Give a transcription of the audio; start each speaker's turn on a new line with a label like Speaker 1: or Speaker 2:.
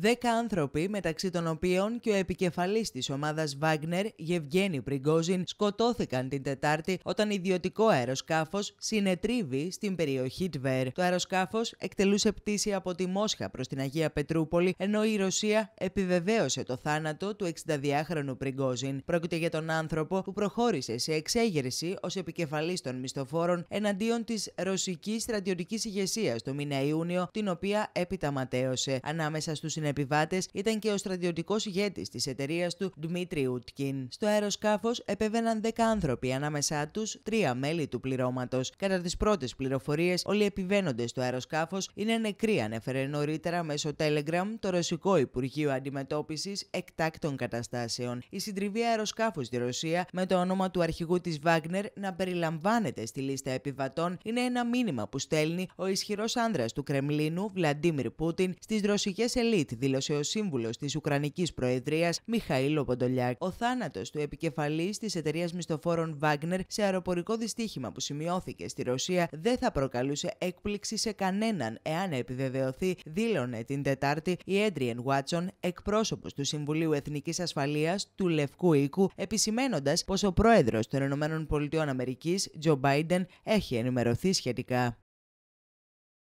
Speaker 1: Δέκα άνθρωποι, μεταξύ των οποίων και ο επικεφαλής της ομάδας Βάγνερ, Γευγένη Πριγκόζιν, σκοτώθηκαν την Τετάρτη όταν ιδιωτικό αεροσκάφος συνετρίβει στην περιοχή Τβέρ. Το αεροσκάφος εκτελούσε πτήση από τη Μόσχα προς την Αγία Πετρούπολη, ενώ η Ρωσία επιβεβαίωσε το θάνατο του 62χρονου Πριγκόζιν. Πρόκειται για τον άνθρωπο που προχώρησε σε εξέγερση ως επικεφαλής των μισθοφόρων εναντίον της ρωσικής στρατιωτικής ηγεσίας το μήνα Ιούνιο, την οποία ματέωσε. Ανάμεσα στους συνεπιβάτες ήταν και ο στρατιωτικός ηγέτης της εταιρείας του Δημήτρη Ούτκιν. Στο αεροσκάφος επέβαιναν 10 άνθρωποι, ανάμεσά τους τρία μέλη του πληρώματος. Κατά τις πρώτες πληροφορίες, όλοι οι στο αεροσκάφος είναι νεκροί, ανέφερε νωρίτερα μέσω Telegram το Ρωσικό Υπουργείο Αντιμετώπισης Εκτάκτων Καταστάσεων. Η συντριβή αεροσκάφους στη Ρωσία με το όνομα του αρχηγού της Βάγνερ να περιλαμβάνεται στη λίστα επιβατών είναι ένα μήνυμα που στέλνει ο ισχυρός άνδρας του Κρεμλίνου, Βλαντίμιρ Πούτιν, στις ρωσικές ελίτ δήλωσε ο σύμβουλος της Ουκρανικής Προεδρίας Μιχαήλο Ποντολιάκ. Ο θάνατος του επικεφαλής της εταιρείας μισθοφόρων Wagner σε αεροπορικό δυστύχημα που σημειώθηκε στη Ρωσία δεν θα προκαλούσε έκπληξη σε κανέναν εάν επιβεβαιωθεί, δήλωνε την Τετάρτη η Έντριεν Βάτσον, εκπρόσωπος του Συμβουλίου Εθνικής Ασφαλείας του Λευκού Οίκου, επισημένοντας πως ο πρόεδρος των ΗΠΑ, Τζο Μπάιντεν, έχει ενημερωθεί σχετικά.